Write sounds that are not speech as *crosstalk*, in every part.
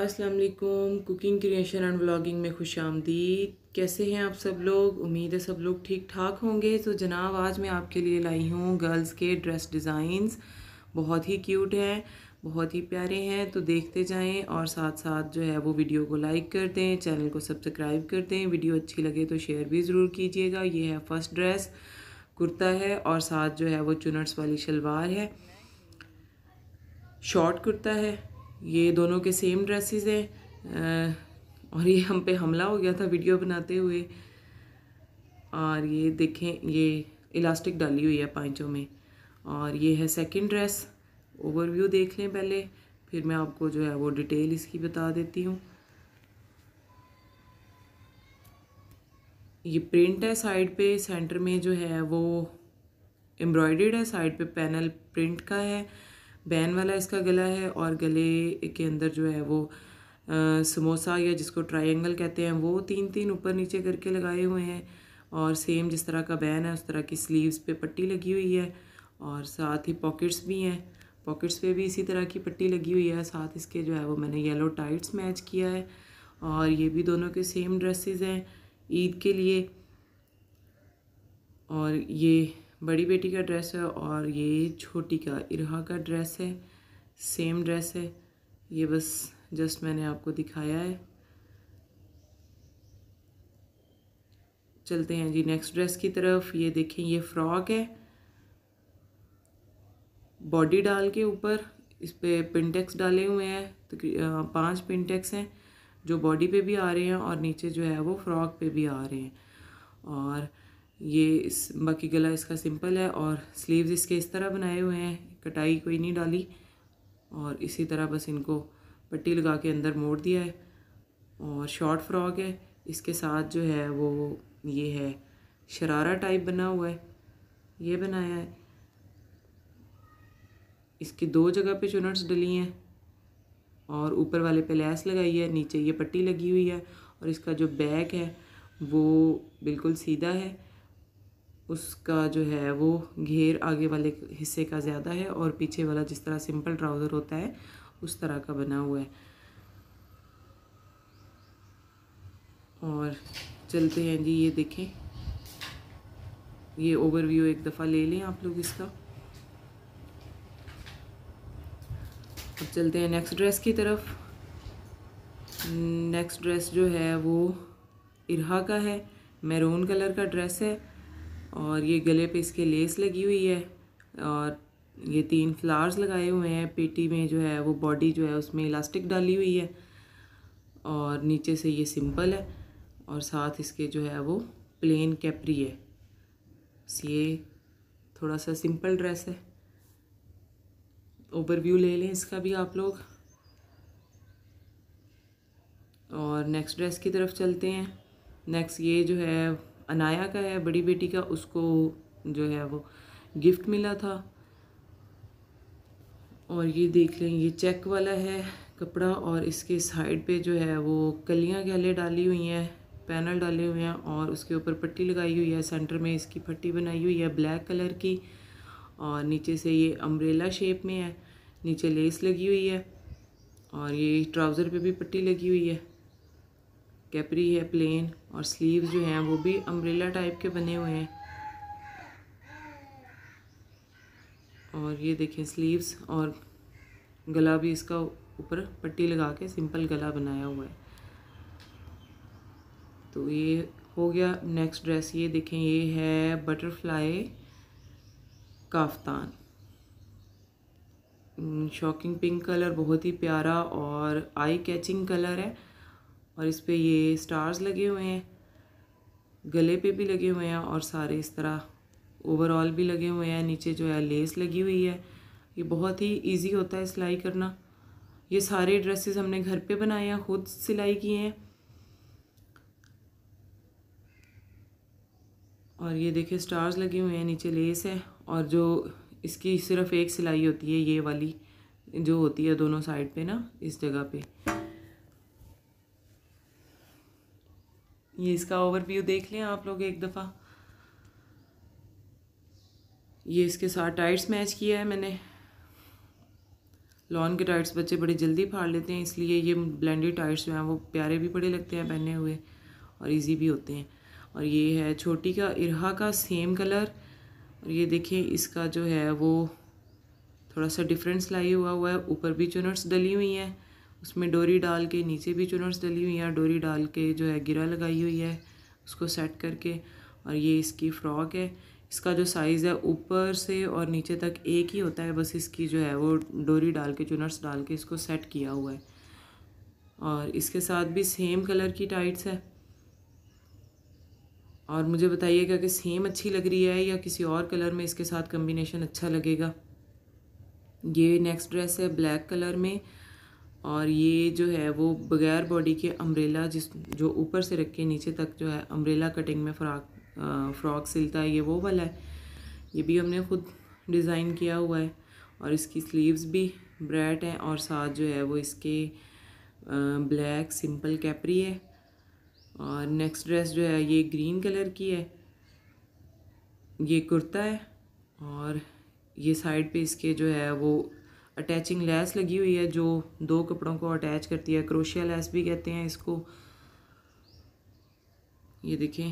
अस्सलाम वालेकुम cooking creation and vlogging में खुश आमदीद कैसे हैं आप सब लोग उम्मीद है सब लोग ठीक ठाक होंगे तो जनाब आज मैं आपके लिए लाई हूँ गर्ल्स के ड्रेस डिज़ाइंस बहुत ही क्यूट हैं बहुत ही प्यारे हैं तो देखते जाएं और साथ साथ जो है वो वीडियो को लाइक कर दें चैनल को सब्सक्राइब कर दें वीडियो अच्छी लगे तो शेयर भी ज़रूर कीजिएगा ये है फर्स्ट ड्रेस कुर्ता है और साथ जो है वो चुनट्स वाली शलवार है शॉर्ट कुर्ता है ये दोनों के सेम ड्रेसेस हैं और ये हम पे हमला हो गया था वीडियो बनाते हुए और ये देखें ये इलास्टिक डाली हुई है पाँचों में और ये है सेकंड ड्रेस ओवरव्यू देख लें पहले फिर मैं आपको जो है वो डिटेल इसकी बता देती हूँ ये प्रिंट है साइड पे सेंटर में जो है वो एम्ब्रॉयडर्ड है साइड पे पैनल प्रिंट का है बैन वाला इसका गला है और गले के अंदर जो है वो आ, समोसा या जिसको ट्रायंगल कहते हैं वो तीन तीन ऊपर नीचे करके लगाए हुए हैं और सेम जिस तरह का बैन है उस तरह की स्लीव्स पे पट्टी लगी हुई है और साथ ही पॉकेट्स भी हैं पॉकेट्स पे भी इसी तरह की पट्टी लगी हुई है साथ इसके जो है वो मैंने येलो टाइट्स मैच किया है और ये भी दोनों के सेम ड्रेसेस हैं ईद के लिए और ये बड़ी बेटी का ड्रेस है और ये छोटी का इरहा का ड्रेस है सेम ड्रेस है ये बस जस्ट मैंने आपको दिखाया है चलते हैं जी नेक्स्ट ड्रेस की तरफ ये देखें ये फ्रॉक है बॉडी डाल के ऊपर इस पर पिनटेक्स डाले हुए हैं तो पांच पिनटेक्स हैं जो बॉडी पे भी आ रहे हैं और नीचे जो है वो फ्रॉक पे भी आ रहे हैं और ये इस बाकी गला इसका सिंपल है और स्लीव्स इसके इस तरह बनाए हुए हैं कटाई कोई नहीं डाली और इसी तरह बस इनको पट्टी लगा के अंदर मोड़ दिया है और शॉर्ट फ्रॉक है इसके साथ जो है वो ये है शरारा टाइप बना हुआ है ये बनाया है इसकी दो जगह पे चुनट्स डली हैं और ऊपर वाले पे लैस लगाई है नीचे ये पट्टी लगी हुई है और इसका जो बैक है वो बिल्कुल सीधा है उसका जो है वो घेर आगे वाले हिस्से का ज़्यादा है और पीछे वाला जिस तरह सिंपल ट्राउज़र होता है उस तरह का बना हुआ है और चलते हैं जी ये देखें ये ओवरव्यू एक दफ़ा ले लें आप लोग इसका अब चलते हैं नेक्स्ट ड्रेस की तरफ नेक्स्ट ड्रेस जो है वो इरहा का है मैरून कलर का ड्रेस है और ये गले पे इसके लेस लगी हुई है और ये तीन फ्लावर्स लगाए हुए हैं पेटी में जो है वो बॉडी जो है उसमें इलास्टिक डाली हुई है और नीचे से ये सिंपल है और साथ इसके जो है वो प्लेन कैपरी है ये थोड़ा सा सिंपल ड्रेस है ओवरव्यू ले लें इसका भी आप लोग और नेक्स्ट ड्रेस की तरफ चलते हैं नेक्स्ट ये जो है अनाया का है बड़ी बेटी का उसको जो है वो गिफ्ट मिला था और ये देख लें ये चेक वाला है कपड़ा और इसके साइड पे जो है वो कलियाँ गहले डाली हुई हैं पैनल डाले हुए हैं और उसके ऊपर पट्टी लगाई हुई है सेंटर में इसकी पट्टी बनाई हुई है ब्लैक कलर की और नीचे से ये अम्ब्रेला शेप में है नीचे लेस लगी हुई है और ये ट्राउज़र पे भी पट्टी लगी हुई है कैपरी है प्लेन और स्लीव्स जो हैं वो भी अम्ब्रेला टाइप के बने हुए हैं और ये देखें स्लीव्स और गला भी इसका ऊपर पट्टी लगा के सिंपल गला बनाया हुआ है तो ये हो गया नेक्स्ट ड्रेस ये देखें ये है butterfly kaftan shocking pink colour बहुत ही प्यारा और आई कैचिंग कलर है और इस पर ये स्टार्स लगे हुए हैं गले पे भी लगे हुए हैं और सारे इस तरह ओवरऑल भी लगे हुए हैं नीचे जो है लेस लगी हुई है ये बहुत ही इजी होता है सिलाई करना ये सारे ड्रेसेस हमने घर पे बनाए हैं खुद सिलाई किए हैं और ये देखिए स्टार्स लगे हुए हैं नीचे लेस है और जो इसकी सिर्फ़ एक सिलाई होती है ये वाली जो होती है दोनों साइड पे ना इस जगह पे ये इसका ओवरव्यू देख लें आप लोग एक दफ़ा ये इसके साथ टाइट्स मैच किया है मैंने लॉन के टाइट्स बच्चे बड़े जल्दी फाड़ लेते हैं इसलिए ये ब्लेंडेड टाइट्स जो हैं वो प्यारे भी बड़े लगते हैं पहने हुए और इजी भी होते हैं और ये है छोटी का इरहा का सेम कलर और ये देखें इसका जो है वो थोड़ा सा डिफरेंस लाई हुआ हुआ है ऊपर भी चुनट्स डली हुई हैं उसमें डोरी डाल के नीचे भी चुनर्स डली हुई हैं डोरी डाल के जो है गिरा लगाई हुई है उसको सेट करके और ये इसकी फ़्रॉक है इसका जो साइज़ है ऊपर से और नीचे तक एक ही होता है बस इसकी जो है वो डोरी डाल के चुनर्स डाल के इसको सेट किया हुआ है और इसके साथ भी सेम कलर की टाइट्स है और मुझे बताइएगा कि सेम अच्छी लग रही है या किसी और कलर में इसके साथ कम्बिनेशन अच्छा लगेगा ये नेक्स्ट ड्रेस है ब्लैक कलर में और ये जो है वो बगैर बॉडी के अम्ब्रेला जिस जो ऊपर से रख के नीचे तक जो है अम्ब्रेला कटिंग में फ्रॉक फ्रॉक सिलता है ये वो वाला है ये भी हमने ख़ुद डिज़ाइन किया हुआ है और इसकी स्लीव्स भी ब्रैट हैं और साथ जो है वो इसके ब्लैक सिंपल कैपरी है और नेक्स्ट ड्रेस जो है ये ग्रीन कलर की है ये कुर्ता है और ये साइड पे इसके जो है वो अटैचिंग लैस लगी हुई है जो दो कपड़ों को अटैच करती है क्रोशिया लैस भी कहते हैं इसको ये देखें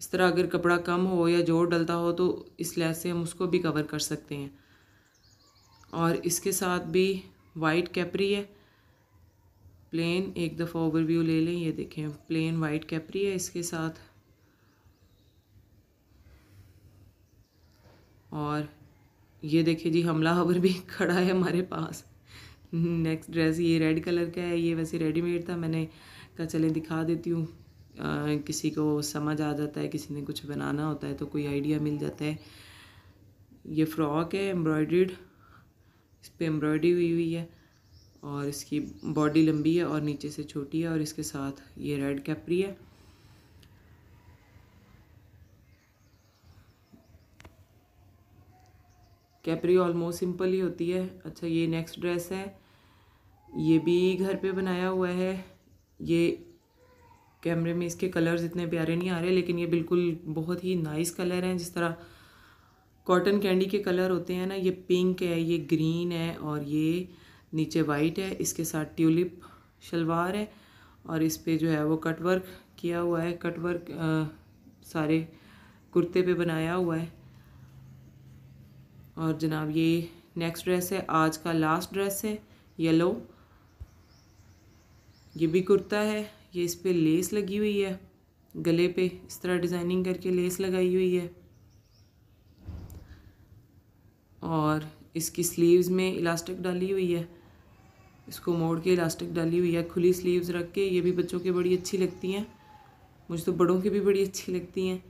इस तरह अगर कपड़ा कम हो या जोर डलता हो तो इस लैस से हम उसको भी कवर कर सकते हैं और इसके साथ भी वाइट कैपरी है प्लेन एक दफ़ा ओवरव्यू ले लें ये देखें प्लेन वाइट कैपरी है इसके साथ और ये देखिए जी हमला हवर भी *laughs* खड़ा है हमारे पास नेक्स्ट ड्रेस ये रेड कलर का है ये वैसे रेडीमेड था मैंने कहा चले दिखा देती हूँ किसी को समझ आ जाता है किसी ने कुछ बनाना होता है तो कोई आइडिया मिल जाता है ये फ्रॉक है एम्ब्रॉयड्रीड इस पर एम्ब्रॉयडरी हुई हुई है और इसकी बॉडी लंबी है और नीचे से छोटी है और इसके साथ ये रेड कैपरी है कैपरी ऑलमोस्ट सिंपल ही होती है अच्छा ये नेक्स्ट ड्रेस है ये भी घर पे बनाया हुआ है ये कैमरे में इसके कलर्स इतने प्यारे नहीं आ रहे लेकिन ये बिल्कुल बहुत ही नाइस कलर हैं जिस तरह कॉटन कैंडी के कलर होते हैं ना ये पिंक है ये ग्रीन है और ये नीचे वाइट है इसके साथ ट्यूलिप शलवार है और इस पर जो है वो कटवर्क किया हुआ है कटवर्क सारे कुर्ते पे बनाया हुआ है और जनाब ये नेक्स्ट ड्रेस है आज का लास्ट ड्रेस है येलो ये भी कुर्ता है ये इस पर लेस लगी हुई है गले पे इस तरह डिज़ाइनिंग करके लेस लगाई हुई है और इसकी स्लीव्स में इलास्टिक डाली हुई है इसको मोड़ के इलास्टिक डाली हुई है खुली स्लीव्स रख के ये भी बच्चों के बड़ी अच्छी लगती हैं मुझे तो बड़ों की भी बड़ी अच्छी लगती हैं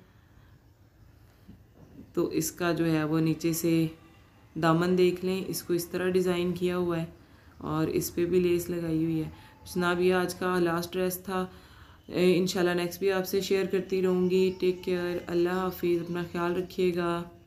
तो इसका जो है वो नीचे से दामन देख लें इसको इस तरह डिज़ाइन किया हुआ है और इस पर भी लेस लगाई हुई है जनाब यह आज का लास्ट ड्रेस था इन नेक्स्ट भी आपसे शेयर करती रहूँगी टेक केयर अल्लाह हाफिज़ अपना ख्याल रखिएगा